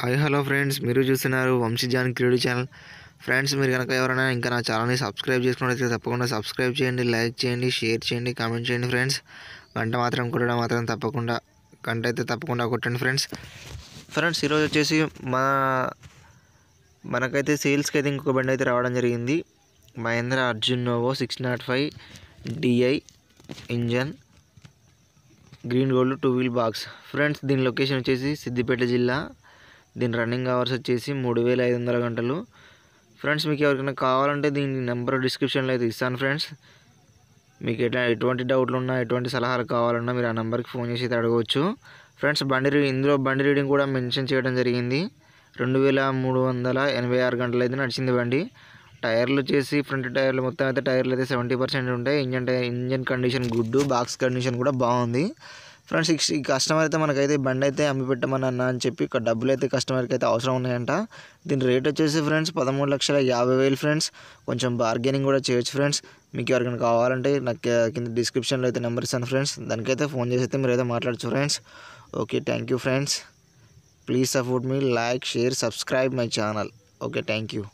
hi hello friends మీరు చూస్తున్నారు వంశీజాన్ క్రీడు channel friends మీరు కనుక ఎవరైనా ఇంకా నా ఛానల్ని సబ్స్క్రైబ్ చేసుకున్నట్లయితే తప్పకుండా సబ్స్క్రైబ్ చేయండి లైక్ చేయండి షేర్ చేయండి కామెంట్ చేయండి ఫ్రెండ్స్ గంట మాత్రం కొట్టడం మాత్రం తప్పకుండా గంట అయితే తప్పకుండా కొట్టండి ఫ్రెండ్స్ ఫ్రెండ్స్ ఈరోజు వచ్చేసి మా మనకైతే సేల్స్కి అయితే ఇంకొక బండి అయితే రావడం జరిగింది Mahindra Arjun Novo six nought five DI engine green gold two wheel box friends దీని లొకేషన్ వచ్చేసి సిద్దిపేట జిల్లా దీని రన్నింగ్ అవర్స్ వచ్చేసి మూడు వేల ఐదు వందల గంటలు ఫ్రెండ్స్ మీకు ఎవరికైనా కావాలంటే దీని నెంబర్ డిస్క్రిప్షన్లో అయితే ఇస్తాను ఫ్రెండ్స్ మీకు ఎట్లా ఎటువంటి డౌట్లు ఉన్నా ఎటువంటి సలహాలు కావాలన్నా మీరు ఆ నెంబర్కి ఫోన్ చేసి అయితే అడగవచ్చు ఫ్రెండ్స్ బండి రీడింగ్ ఇందులో బండి రీడింగ్ కూడా మెన్షన్ చేయడం జరిగింది రెండు వేల మూడు వందల ఎనభై ఆరు గంటలు అయితే నడిచింది బండి టైర్లు వచ్చేసి ఫ్రంట్ టైర్లు మొత్తం అయితే టైర్లు అయితే సెవెంటీ పర్సెంట్ ఉంటాయి engine tyre engine condition good box condition కూడా బాగుంది ఫ్రెండ్స్ ఈ కస్టమర్ అయితే మనకైతే బండి అయితే అమ్మి పెట్టమన్నా అని చెప్పి ఇక్కడ డబ్బులు అయితే కస్టమర్కి అయితే అవసరం ఉన్నాయంట దీని రేట్ వచ్చేసి ఫ్రెండ్స్ పదమూడు లక్షల యాభై వేలు ఫ్రెండ్స్ కొంచెం బార్గెనింగ్ కూడా చేయొచ్చు ఫ్రెండ్స్ మీకు ఎవరికైనా కావాలంటే నాకు కింద డిస్క్రిప్షన్లో అయితే నెంబర్ ఇస్తాను ఫ్రెండ్స్ దానికైతే ఫోన్ చేసి అయితే మీరైతే మాట్లాడచ్చు friends okay thank you friends please support మీ like share subscribe my channel okay thank you